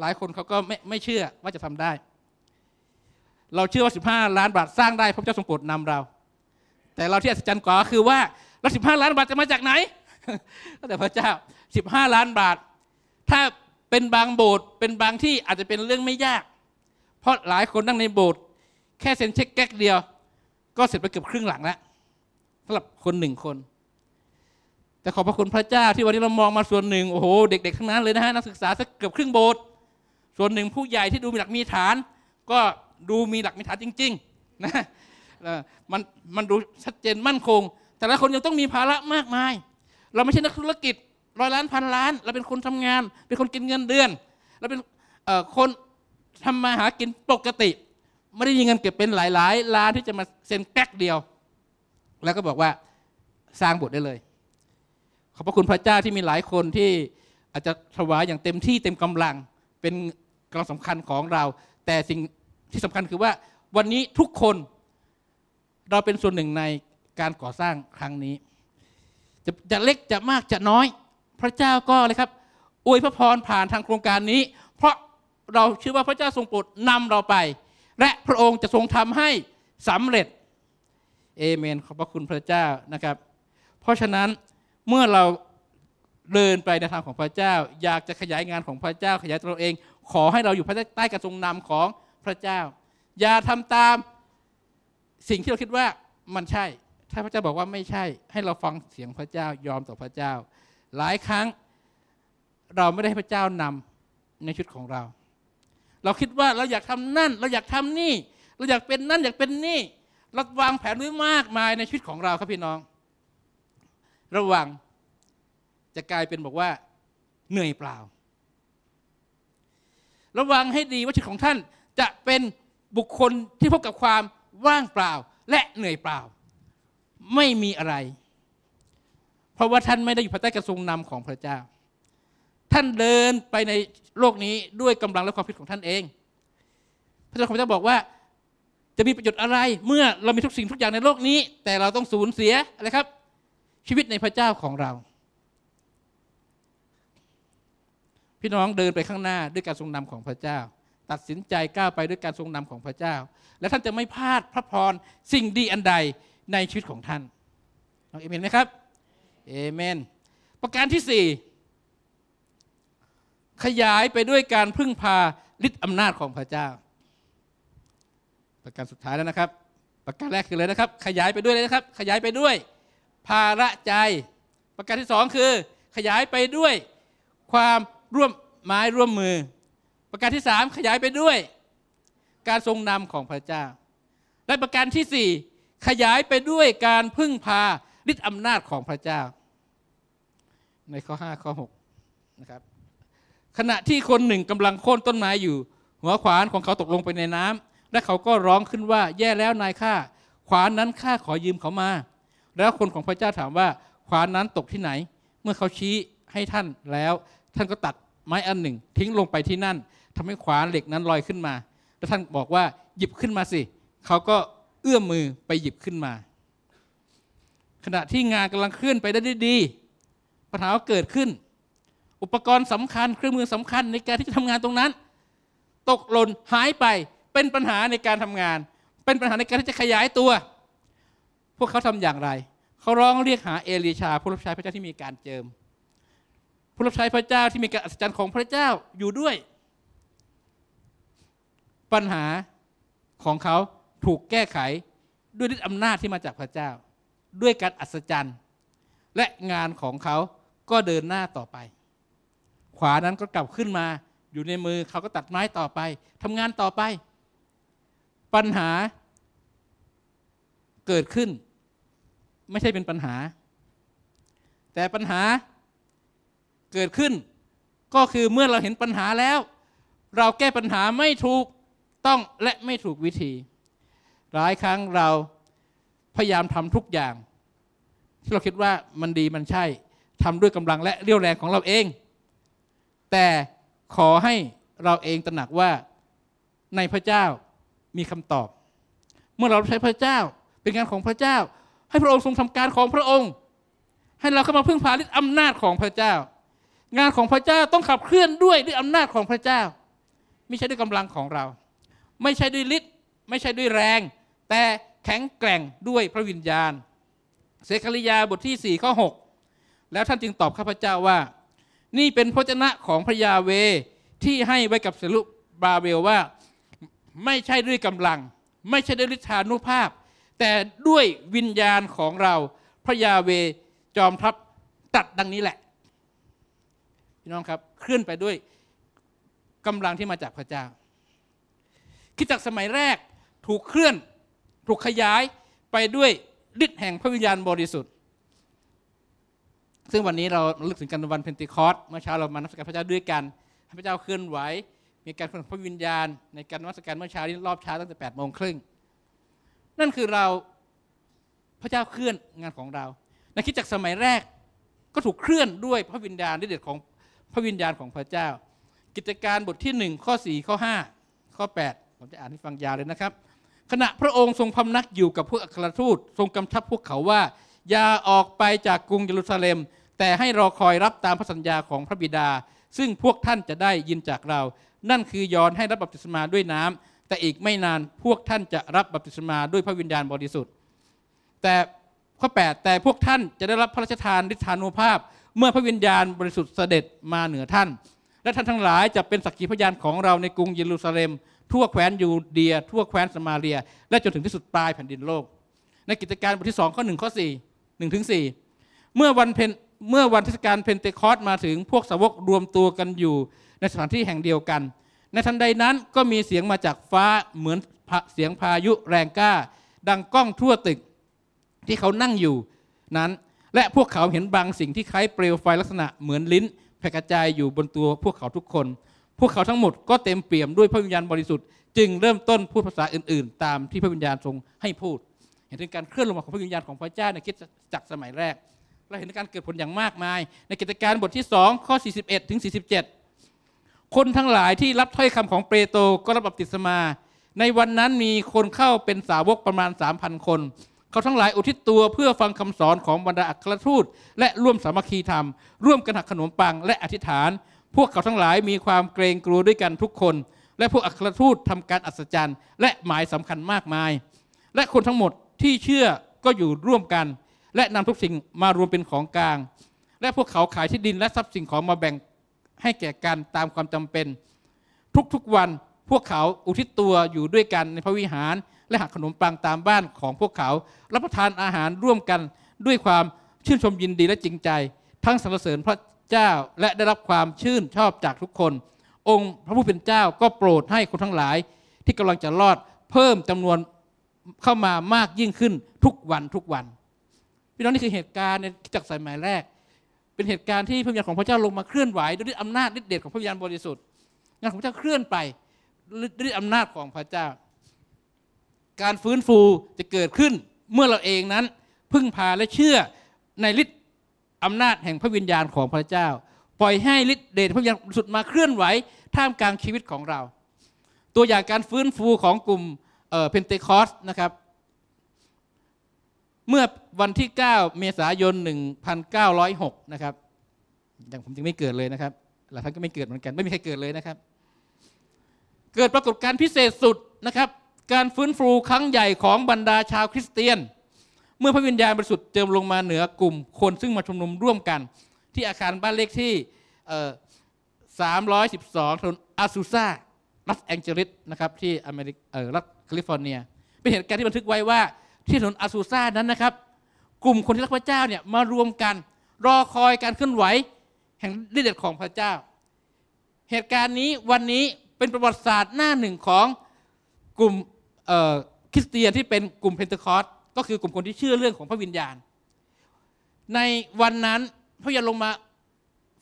หลายคนเขาก็ไม่ไม่เชื่อว่าจะทำได้ เราเชื่อว่า15ล้านบาทสร้างได้ พระเจ้าทรงโปรดนำเรา แต่เราที่อัศจรรย์กว่าคือว่าสิบห15 ล้านบาทจะมาจากไหนก็แต่พระเจ้า15ล้านบาท ถ้าเป็นบางโบสถ์เป็นบางที่อาจจะเป็นเรื่องไม่ยาก เพราะหลายคนนั่งในโบสถ์แค่เซ็นเช็คแก๊กเดียวก็เสร็จไปเกือบครึ่งหลังแล้วสำหรับคนหนึ่งคน แต่ขอบพระคุณพระเจ้าที่วันนี้เรามองมาส่วนหนึ่ง โอ้โหเด็กๆทั้งนั้นเลยนะฮะนักศึกษาสักเกือบครึ่งโบสถ์ส่วนหนึ่งผู้ใหญ่ที่ดูมีหลักมีฐาน ก็ดูมีหลักมีฐานจริงๆนะมันมันดูชัดเจนมั่นคง แต่ละคนยังต้องมีภาระมากมาย เราไม่ใช่นักธุรกิจร้อยล้านพันล้านเราเป็นคนทำงาน เป็นคนกินเงินเดือนเราเป็นคนทำมาหากินปกติไม่ได้มีเงินเก็บเป็นหลาย ๆ ล้านที่จะมาเซ็นแก๊กเดียว แล้วก็บอกว่าสร้างบทได้เลย ขอบพระคุณพระเจ้าที่มีหลายคนที่อาจจะถวายอย่างเต็มที่เต็มกำลัง เป็นกำลังสำคัญของเรา แต่สิ่งที่สำคัญคือว่าวันนี้ทุกคนเราเป็นส่วนหนึ่งในการก่อสร้างครั้งนี้ จะจะเล็กจะมากจะน้อยพระเจ้าก็เลยครับอวยพระพรผ่านทางโครงการนี้ เพราะเราเชื่อว่าพระเจ้าทรงโปรดนำเราไปและพระองค์จะทรงทำให้สำเร็จเอเมน ขอบพระคุณพระเจ้านะครับ เพราะฉะนั้นเมื่อเราเดินไปในทางของพระเจ้า อยากจะขยายงานของพระเจ้า ขยายตัวเอง ขอให้เราอยู่ภายใต้กรรทรงนำของพระเจ้า อย่าทำตามสิ่งที่เราคิดว่ามันใช่ ถ้าพระเจ้าบอกว่าไม่ใช่ ให้เราฟังเสียงพระเจ้ายอมต่อพระเจ้า หลายครั้ง เราไม่ได้ให้พระเจ้านำในชุดของเราเราคิดว่าเราอยากทำนั่น เราอยากทำนี่เราอยากเป็นนั่น อยากเป็นนี่เราวางแผนไว้มากมายในชีวิตของเราครับพี่น้อง ระวังจะกลายเป็นบอกว่าเหนื่อยเปล่า ระวังให้ดีว่าชีวิตของท่านจะเป็นบุคคลที่พบกับความว่างเปล่าและเหนื่อยเปล่า ไม่มีอะไร เพราะว่าท่านไม่ได้อยู่ภายใต้กระทรงนำของพระเจ้าท่านเดินไปในโลกนี้ด้วยกำลังและความคิดของท่านเอง พระเจ้าของะเจ้าบอกว่า จะมีประโยชน์อะไรเมื่อเรามีทุกสิ่งทุกอย่างในโลกนี้ แต่เราต้องสูญเสียอะไรครับ ชีวิตในพระเจ้าของเรา พี่น้องเดินไปข้างหน้าด้วยการทรงนำของพระเจ้า ตัดสินใจก้าวไปด้วยการทรงนำของพระเจ้า และท่านจะไม่พลาดพระพร สิ่งดีอันใดในชีวิตของท่านเอเมนไหมครับเอเมน ประการที่สี่ขยายไปด้วยการพึ่งพาฤทธิ์อำนาจของพระเจ้า ประการสุดท้ายแล้วนะครับ ประการแรกคือเลยนะครับ ขยายไปด้วยเลยนะครับ ขยายไปด้วย ภาระใจ ประการที่สองคือ ขยายไปด้วยความร่วมมมยร่วมมือ ประการที่สามขยายไปด้วย การทรงนำของพระเจ้า และประการที่สี่ขยายไปด้วยการพึ่งพาฤทธิ์อำนาจของพระเจ้า ในข้อห้าข้อหกนะครับขณะที่คนหนึ่งกำลังโค่นต้นไม้อยู่ หัวขวานของเขาตกลงไปในน้ำ และเขาก็ร้องขึ้นว่าแย่แล้วนายข้า ขวานนั้นข้าขอยืมเขามา แล้วคนของพระเจ้าถามว่า ขวานนั้นตกที่ไหน เมื่อเขาชี้ให้ท่านแล้ว ท่านก็ตัดไม้อันหนึ่ง ทิ้งลงไปที่นั่น ทำให้ขวานเหล็กนั้นลอยขึ้นมาแล้วท่านบอกว่าหยิบขึ้นมาสิ เขาก็เอื้อมมือไปหยิบขึ้นมา ขณะที่งานกำลังเคลื่อนไปได้ดีปัญหาเกิดขึ้นอุปกรณ์สำคัญ เครื่องมือสำคัญ ในการที่จะทำงานตรงนั้น ตกหล่นหายไปเป็นปัญหาในการทำงาน เป็นปัญหาในการที่จะขยายตัว พวกเขาทำอย่างไร เขาร้องเรียกหาเอลีชาผู้รับใช้พระเจ้าที่มีการเจิมผู้รับใช้พระเจ้าที่มีการอัศจรรย์ของพระเจ้าอยู่ด้วย ปัญหาของเขาถูกแก้ไขด้วยฤทธิอำนาจที่มาจากพระเจ้า ด้วยการอัศจรรย์และงานของเขาก็เดินหน้าต่อไปขวานั้นก็กลับขึ้นมาอยู่ในมือเขาก็ตัดไม้ต่อไปทำงานต่อไป ปัญหาเกิดขึ้น ไม่ใช่เป็นปัญหา แต่ปัญหาเกิดขึ้น ก็คือเมื่อเราเห็นปัญหาแล้ว เราแก้ปัญหาไม่ถูกต้องและไม่ถูกวิธี หลายครั้งเราพยายามทำทุกอย่าง ที่เราคิดว่ามันดีมันใช่ทำด้วยกำลังและเรี่ยวแรงของเราเองแต่ขอให้เราเองตระหนักว่าในพระเจ้ามีคำตอบ เมื่อเราใช้พระเจ้าเป็นงานของพระเจ้า ให้พระองค์ทรงทำการของพระองค์ ให้เราเข้ามาพึ่งพาฤทธิ์อำนาจของพระเจ้า งานของพระเจ้าต้องขับเคลื่อนด้วยด้วยอำนาจของพระเจ้า ไม่ใช่ด้วยกำลังของเรา ไม่ใช่ด้วยฤทธิ์ไม่ใช่ด้วยแรง แต่แข็งแกร่งด้วยพระวิญญาณเซคาริยาบทที่4ข้อ6แล้วท่านจึงตอบข้าพเจ้าว่านี่เป็นพระเจนะของพระยาเวที่ให้ไว้กับสรุปบาเบลว่าไม่ใช่ด้วยกำลัง ไม่ใช่ด้วยฤทธานุภาพ แต่ด้วยวิญญาณของเราพระยาเวจอมทัพตัดดังนี้แหละ พี่น้องครับเคลื่อนไปด้วยกำลังที่มาจากพระเจ้า คิดจากสมัยแรกถูกเคลื่อนถูกขยายไปด้วยฤทธิ์แห่งพระวิญญาณบริสุทธิ์ซึ่งวันนี้เราลึกถึงกันวันเพนติคอสเมื่อเช้า เรามานมัสการพระเจ้าด้วยกันให้พระเจ้าเคลื่อนไหวมีการอพระวิญญาณ ในการนมัสการเมื่อเช้านี้รอบเช้าตั้งแต่8ปดโมงครึ่งนั่นคือเราพระเจ้าเคลื่อนงานของเราในคิดจากสมัยแรกก็ถูกเคลื่อนด้วยพระวิญญาณด้วเดชของพระวิญญาณของพระเจ้า กิจการบทที่1ข้อ4ข้อ 5 ข้อ8ผมจะอ่านให้ฟังยาวเลยนะครับ ขณะพระองค์ทรงพำนักอยู่กับพวกอัครทูตทรงกำชับพวกเขาว่าอย่าออกไปจากกรุงเยรูซาเล็ม แต่ให้รอคอยรับตามพระสัญญาของพระบิดา ซึ่งพวกท่านจะได้ยินจากเรา นั่นคือยอนให้รับบัพติศมาด้วยน้ำ แต่อีกไม่นานพวกท่านจะรับบัพติศมาด้วยพระวิญญาณบริสุทธิ์แต่ข้อ8แต่พวกท่านจะได้รับพระราชทานฤทธานุภาพ เมื่อพระวิญญาณบริสุทธิ์เสด็จมาเหนือท่าน และท่านทั้งหลายจะเป็นสักขีพยานของเราในกรุงเยรูซาเล็ม ทั่วแคว้นยูเดียทั่วแคว้นสมาเรีย และจนถึงที่สุดปลายแผ่นดินโลกในกิจการบทที่2ข้อ1ข้อ4หนึ่งถึงสี่เมื่อวันเพนเมื่อวันเทศกาลเพนเทคอสมาถึง พวกสาวกรวมตัวกันอยู่ ในสถานที่แห่งเดียวกัน ในทันใดนั้นก็มีเสียงมาจากฟ้าเหมือนเสียงพายุแรงกล้า ดังก้องทั่วตึกที่เขานั่งอยู่นั้น และพวกเขาเห็นบางสิ่งที่คล้ายเปลวไฟลักษณะเหมือนลิ้นแผ่กระจายอยู่บนตัวพวกเขาทุกคน พวกเขาทั้งหมดก็เต็มเปี่ยมด้วยพระวิญญาณบริสุทธิ์ จึงเริ่มต้นพูดภาษาอื่นๆ ตามที่พระวิญญาณทรงให้พูดเห็นถึงการเคลื่อนลงมาของพระวิญญาณของพระเจ้าในคิดจักสมัยแรกเราเห็นการเกิดผลอย่างมากมาย ในกิจการบทที่ 2 ข้อ 41ถึง47 คนทั้งหลายที่รับถ้อยคำของเปโตรก็รับบัพติศมา ในวันนั้นมีคนเข้าเป็นสาวกประมาณ 3,000 คน เขาทั้งหลายอุทิศตัวเพื่อฟังคำสอนของบรรดาอัครทูตและร่วมสามัคคีธรรมร่วมกันหักขนมปัง และอธิษฐาน พวกเขาทั้งหลายมีความเกรงกลัวด้วยกันทุกคน และพวกอัครทูตทำการอัศจรรย์ และหมายสำคัญมากมาย และคนทั้งหมดที่เชื่อก็อยู่ร่วมกัน และนำทุกสิ่งมารวมเป็นของกลาง และพวกเขาขายที่ดินและทรัพย์สินของมาแบ่ง ให้แก่กันตามความจำเป็น ทุกๆวันพวกเขาอุทิศตัวอยู่ด้วยกันในพระวิหาร และหักขนมปังตามบ้านของพวกเขา รับประทานอาหารร่วมกันด้วยความชื่นชมยินดีและจริงใจ ทั้งสรรเสริญพระเจ้าและได้รับความชื่นชอบจากทุกคน องค์พระผู้เป็นเจ้าก็โปรดให้คนทั้งหลายที่กำลังจะรอดเพิ่มจำนวนเข้ามามากยิ่งขึ้นทุกวันทุกวันพี่น้องนี่คือเหตุการณ์ในจักสายหม่ยแรก เป็นเหตุการณ์ที่พระวิญญาณของพระเจ้าลงมาเคลื่อนไหวด้วยอำนาจฤทธิเดชของพระวิญญาณบริสุทธิ์งานของพระเจ้าเคลื่อนไปด้วยอำนาจของพระเจ้า การฟื้นฟูจะเกิดขึ้นเมื่อเราเองนั้นพึ่งพาและเชื่อในฤทธิอำนาจแห่งพระวิญญาณของพระเจ้าปล่อยให้ฤทธิเดชพระวิญญาณสุดมาเคลื่อนไหวท่ามกลางชีวิตของเรา ตัวอย่างการฟื้นฟูของกลุ่มเพนเทคอสนะครับ เมื่อวันที่ 9 เมษายน 1906 นะครับ อย่างผมจึงไม่เกิดเลยนะครับ หลายท่านก็ไม่เกิดเหมือนกันไม่มีใครเกิดเลยนะครับ เกิดปรากฏการณ์พิเศษสุดนะครับ การฟื้นฟูครั้งใหญ่ของบรรดาชาวคริสเตียน เมื่อพระวิญญาณบริสุทธิ์เจิมลงมาเหนือกลุ่มคนซึ่งมาชุมนุมร่วมกัน ที่อาคารบ้านเลขที่312ถนนอาซูซารัสแองเจลิสนะครับที่อเมริกรัฐแคลิฟอร์เนียเป็นเหตุการณ์ที่บันทึกไว้ว่าที่ถนนอาซูซานั้นนะครับ กลุ่มคนที่รักพระเจ้าเนี่ยมารวมกันรอคอยการเคลื่อนไหวแห่งฤทธิ์เดชของพระเจ้า เหตุการณ์นี้วันนี้เป็นประวัติศาสตร์หน้าหนึ่งของกลุ่มคริสเตียนที่เป็นกลุ่มเพนเทคอสก็คือกลุ่มคนที่เชื่อเรื่องของพระวิญญาณ ในวันนั้นพระยาลงมา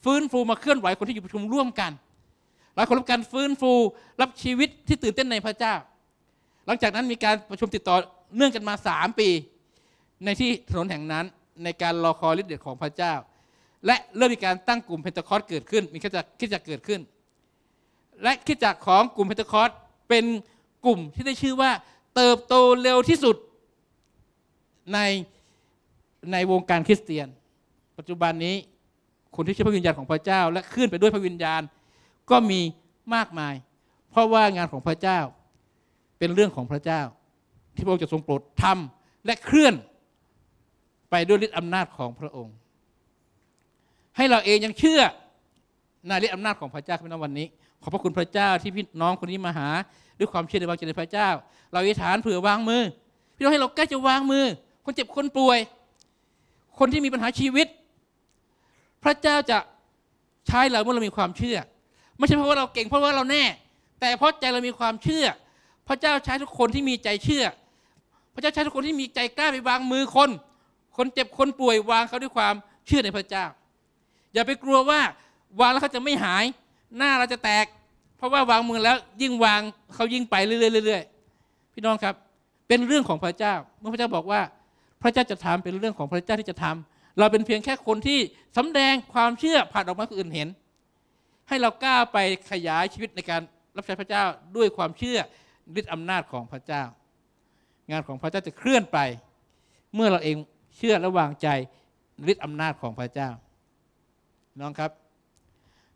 ฟื้นฟูมาเคลื่อนไหวคนที่อยู่ประชุมร่วมกันหลายคนรับการฟื้นฟูรับชีวิตที่ตื่นเต้นในพระเจ้าหลังจากนั้นมีการประชุมติดต่อเนื่องกันมา 3 ปี ในที่ถนนแห่งนั้นในการรอคอยฤทธิ์เดชของพระเจ้า และเริ่มมีการตั้งกลุ่มเพนทคอสเกิดขึ้น มีคิดจักคิดจักเกิดขึ้น และคิดจักของกลุ่มเพนทคอสเป็นกลุ่มที่ได้ชื่อว่า เติบโตเร็วที่สุด ในในวงการคริสเตียน ปัจจุบันนี้คนที่เชื่อพระวิญญาณของพระเจ้า และขึ้นไปด้วยพระวิญญาณก็มีมากมาย เพราะว่างานของพระเจ้าเป็นเรื่องของพระเจ้าที่พระองค์จะทรงโปรดทำและเคลื่อนไปด้วยฤทธิ์อำนาจของพระองค์ ให้เราเองยังเชื่อ ในฤทธิ์อำนาจของพระเจ้าพี่น้องวันนี้ขอบพระคุณพระเจ้าที่พี่น้องคนนี้มาหาด้วยความเชื่อในวางใจในพระเจ้า เราอธิษฐานเผื่อวางมือพี่น้องให้เราใกล้จะวางมือ คนเจ็บคนป่วยคนที่มีปัญหาชีวิต พระเจ้าจะใช้เราเมื่อเรามีความเชื่อ ไม่ใช่เพราะว่าเราเก่งเพราะว่าเราแน่ แต่เพราะใจเรามีความเชื่อพระเจ้าใช้ทุกคนที่มีใจเชื่อ พระเจ้าใช้ทุกคนที่มีใจกล้าไปวางมือคน คนเจ็บคนป่วยวางเขาด้วยความเชื่อในพระเจ้า อย่าไปกลัวว่าวางแล้วเขาจะไม่หายหน้าเราจะแตก เพราะว่าวางมือแล้วยิ่งวางเขายิ่งไปเรื่อยๆ พี่น้องครับเป็นเรื่องของพระเจ้า เมื่อพระเจ้าบอกว่า พระเจ้าจะทำเป็นเรื่องของพระเจ้าที่จะทำ เราเป็นเพียงแค่คนที่สำแดงความเชื่อผ่านออกมาคนอื่นเห็น ให้เรากล้าไปขยายชีวิตในการรับใช้พระเจ้าด้วยความเชื่อฤทธิอำนาจของพระเจ้า งานของพระเจ้าจะเคลื่อนไป เมื่อเราเองเชื่อและวางใจฤทธิอำนาจของพระเจ้า น้องครับ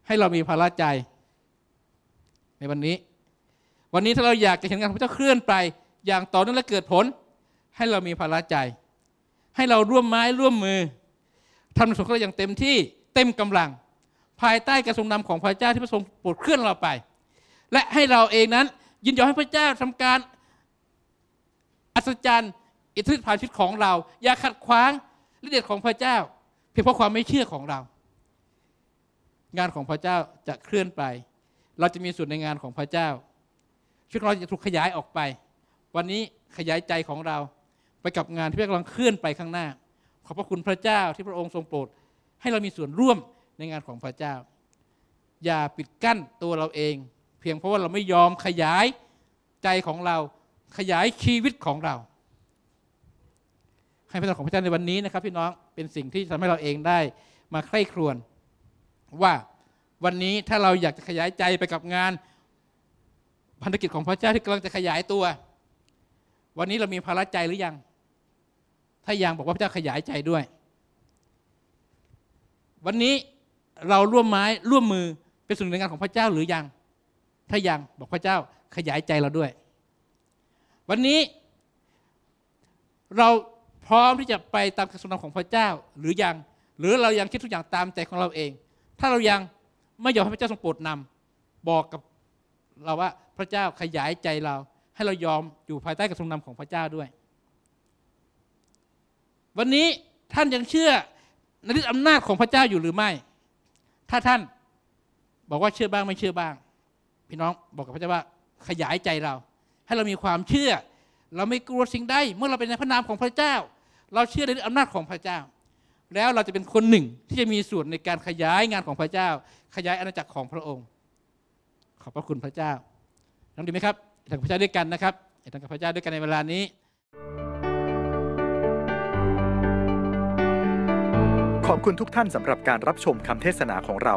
ให้เรามีภาระใจ ในวันนี้ วันนี้ถ้าเราอยากจะเห็นงานของพระเจ้าเคลื่อนไป อย่างต่อเนื่องและเกิดผล ให้เรามีภาระใจ ให้เราร่วมไม้ร่วมมือทำในส่วนของเราอย่างเต็มที่เต็มกำลัง ภายใต้กระทรงนำของพระเจ้าที่พระทรงโปรดเคลื่อนเราไป และให้เราเองนั้นยินยอมให้พระเจ้าทำการ อัศจรรย์ อิทธิฤทธิ์ผ่านชีวิตของเรา อย่าขัดขวางฤทธิ์เดชของพระเจ้า เพียงเพราะความไม่เชื่อของเรา งานของพระเจ้าจะเคลื่อนไป เราจะมีส่วนในงานของพระเจ้าชีวิตเราจะถูกขยายออกไป วันนี้ขยายใจของเราไปกับงานที่กำลังเคลื่อนไปข้างหน้าขอบพระคุณพระเจ้าที่พระองค์ทรงโปรดให้เรามีส่วนร่วมในงานของพระเจ้า อย่าปิดกั้นตัวเราเองพียงเพราะว่าเราไม่ยอมขยายใจของเรา ขยายชีวิตของเรา ให้พระเจ้าของพระเจ้าในวันนี้นะครับพี่น้อง เป็นสิ่งที่ทำให้เราเองได้มาใคร่ครวญว่าวันนี้ถ้าเราอยากจะขยายใจไปกับงาน พันธกิจของพระเจ้าที่กำลังจะขยายตัว วันนี้เรามีภาระใจหรือยัง ถ้ายังบอกว่าพระเจ้าขยายใจด้วย วันนี้เราร่วมไม้ร่วมมือเป็นส่วนหนึ่งในงานของพระเจ้าหรือยังถ้ายังบอกพระเจ้าขยายใจเราด้วย วันนี้ เราพร้อมที่จะไปตามคำสอนของพระเจ้าหรือยังหรือเรายังคิดทุกอย่างตามใจของเราเอง ถ้าเรายังไม่ยอมให้พระเจ้าทรงโปรดนำบอกกับเราว่าพระเจ้าขยายใจเรา ให้เรายอมอยู่ภายใต้การทรงนำของพระเจ้าด้วย วันนี้ท่านยังเชื่อในฤทธิอำนาจของพระเจ้าอยู่หรือไม่ ถ้าท่านบอกว่าเชื่อบ้างไม่เชื่อบ้างพี่น้องบอกกับพระเจ้าว่า ขยายใจเรา ให้เรามีความเชื่อ เราไม่กลัวสิ่งใดเมื่อเราเป็นในพระนามของพระเจ้า เราเชื่อในอำนาจของพระเจ้า แล้วเราจะเป็นคนหนึ่งที่จะมีส่วนในการขยายงานของพระเจ้า ขยายอาณาจักรของพระองค์ ขอบพระคุณพระเจ้าน้องดีไหมครับทางพระเจ้าด้วยกันนะครับทางกับพระเจ้าด้วยกันในเวลานี้ ขอบคุณทุกท่านสำหรับการรับชมคำเทศนาของเรา